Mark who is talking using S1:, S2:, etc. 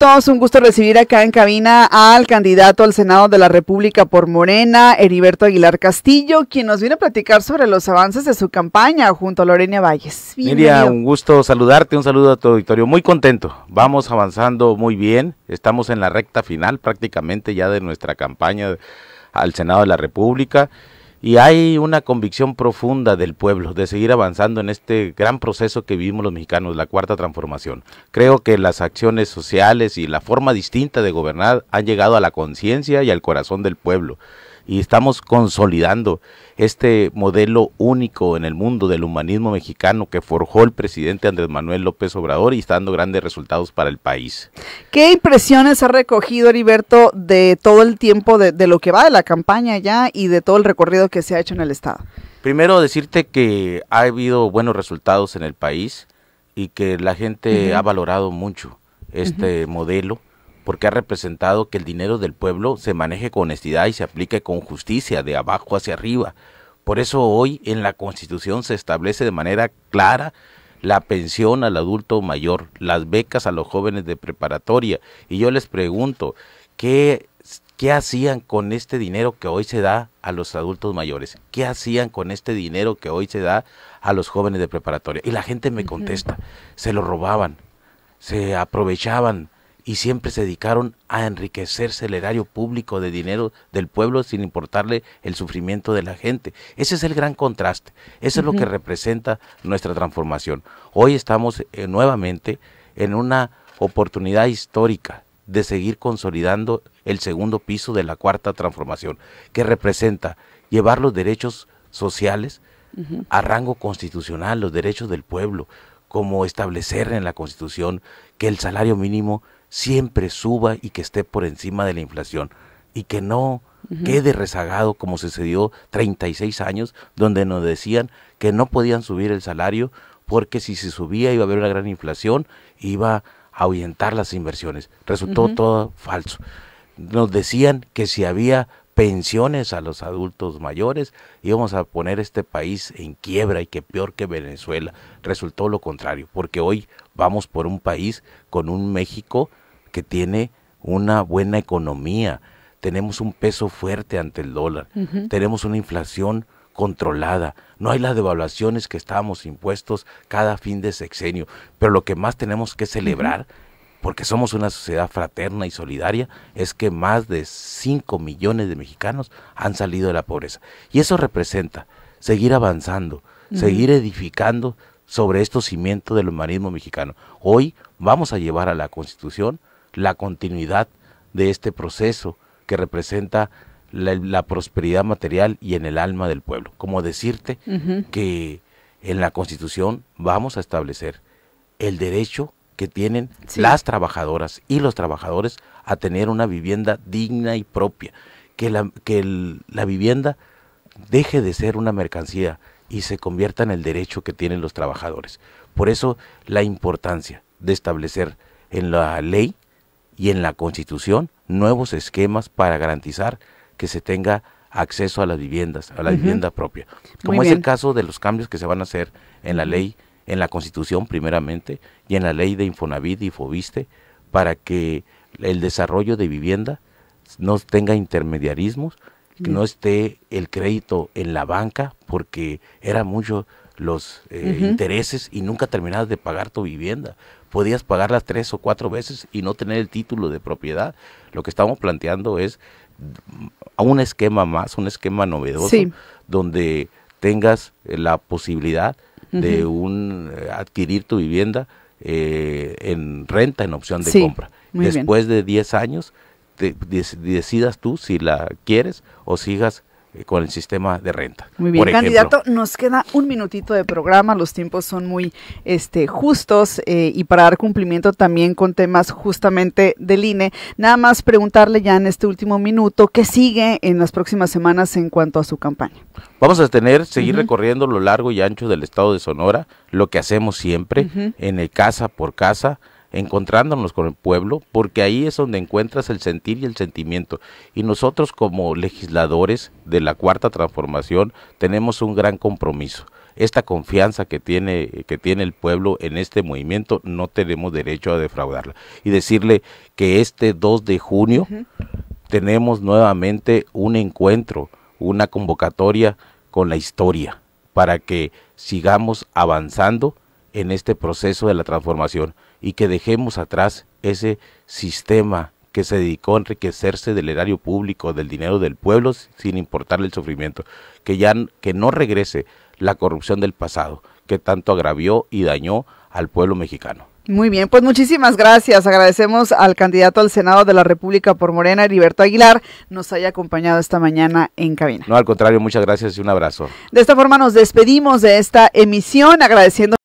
S1: todos, un gusto recibir acá en cabina al candidato al Senado de la República por Morena, Heriberto Aguilar Castillo, quien nos viene a platicar sobre los avances de su campaña junto a Lorena Valles. Miriam, un
S2: gusto saludarte, un saludo a tu auditorio, muy contento, vamos avanzando muy bien, estamos en la recta final prácticamente ya de nuestra campaña al Senado de la República y hay una convicción profunda del pueblo de seguir avanzando en este gran proceso que vivimos los mexicanos, la cuarta transformación. Creo que las acciones sociales y la forma distinta de gobernar han llegado a la conciencia y al corazón del pueblo y estamos consolidando este modelo único en el mundo del humanismo mexicano que forjó el presidente Andrés Manuel López Obrador y está dando grandes resultados para el país.
S1: ¿Qué impresiones ha recogido Heriberto de todo el tiempo de, lo que va de la campaña ya y de todo el recorrido que se ha hecho en el Estado?
S2: Primero decirte que ha habido buenos resultados en el país y que la gente ha valorado mucho este modelo porque ha representado que el dinero del pueblo se maneje con honestidad y se aplique con justicia de abajo hacia arriba. Por eso hoy en la Constitución se establece de manera clara la pensión al adulto mayor, las becas a los jóvenes de preparatoria. Y yo les pregunto, ¿qué, qué hacían con este dinero que hoy se da a los adultos mayores? ¿Qué hacían con este dinero que hoy se da a los jóvenes de preparatoria? Y la gente me contesta, se lo robaban, se aprovechaban y siempre se dedicaron a enriquecerse el erario público de dinero del pueblo sin importarle el sufrimiento de la gente. Ese es el gran contraste, eso es lo que representa nuestra transformación. Hoy estamos eh, nuevamente en una oportunidad histórica de seguir consolidando el segundo piso de la cuarta transformación, que representa llevar los derechos sociales a rango constitucional, los derechos del pueblo, como establecer en la Constitución que el salario mínimo siempre suba y que esté por encima de la inflación y que no quede rezagado como sucedió 36 años donde nos decían que no podían subir el salario porque si se subía iba a haber una gran inflación, iba a ahuyentar las inversiones. Resultó todo falso. Nos decían que si había pensiones a los adultos mayores, íbamos a poner este país en quiebra y que peor que Venezuela. Resultó lo contrario, porque hoy vamos por un país con un México tiene una buena economía, tenemos un peso fuerte ante el dólar, tenemos una inflación controlada, no hay las devaluaciones que estábamos impuestos cada fin de sexenio, pero lo que más tenemos que celebrar, porque somos una sociedad fraterna y solidaria, es que más de 5 millones de mexicanos han salido de la pobreza. Y eso representa seguir avanzando, seguir edificando sobre estos cimientos del humanismo mexicano. Hoy vamos a llevar a la Constitución la continuidad de este proceso que representa la, prosperidad material y en el alma del pueblo. Como decirte que en la Constitución vamos a establecer el derecho que tienen las trabajadoras y los trabajadores a tener una vivienda digna y propia, que que la vivienda deje de ser una mercancía y se convierta en el derecho que tienen los trabajadores. Por eso la importancia de establecer en la ley y en la Constitución nuevos esquemas para garantizar que se tenga acceso a las viviendas, a la vivienda propia. Como es el caso de los cambios que se van a hacer en la ley, en la Constitución primeramente, y en la ley de Infonavit y Fobiste, para que el desarrollo de vivienda no tenga intermediarismos, que no esté el crédito en la banca, porque eran muchos los eh, intereses y nunca terminabas de pagar tu vivienda podías pagarlas tres o cuatro veces y no tener el título de propiedad. Lo que estamos planteando es un esquema más, un esquema novedoso, donde tengas eh, la posibilidad de un, eh, adquirir tu vivienda eh, en renta, en opción de compra. Después de 10 años, te, decidas tú si la quieres o sigas eh, con el sistema de renta. Muy bien, candidato,
S1: nos queda un minutito de programa, los tiempos son muy este, justos eh, y para dar cumplimiento también con temas justamente del INE, nada más preguntarle ya en este último minuto qué sigue en las próximas semanas en cuanto a su campaña.
S2: Vamos a tener, seguir recorriendo lo largo y ancho del estado de Sonora, lo que hacemos siempre, en el casa por casa encontrándonos con el pueblo, porque ahí es donde encuentras el sentir y el sentimiento. Y nosotros como legisladores de la cuarta transformación tenemos un gran compromiso. Esta confianza que tiene, que tiene el pueblo en este movimiento no tenemos derecho a defraudarla. Y decirle que este 2 de junio tenemos nuevamente un encuentro, una convocatoria con la historia, para que sigamos avanzando en este proceso de la transformación y que dejemos atrás ese sistema que se dedicó a enriquecerse del erario público, del dinero del pueblo, sin importarle el sufrimiento, que ya que no regrese la corrupción del pasado, que tanto agravió y dañó al pueblo mexicano.
S1: Muy bien, pues muchísimas gracias. Agradecemos al candidato al Senado de la República por Morena, Heriberto Aguilar, nos haya acompañado esta mañana en cabina.
S2: No, al contrario, muchas gracias y un abrazo.
S1: De esta forma nos despedimos de esta emisión agradeciendo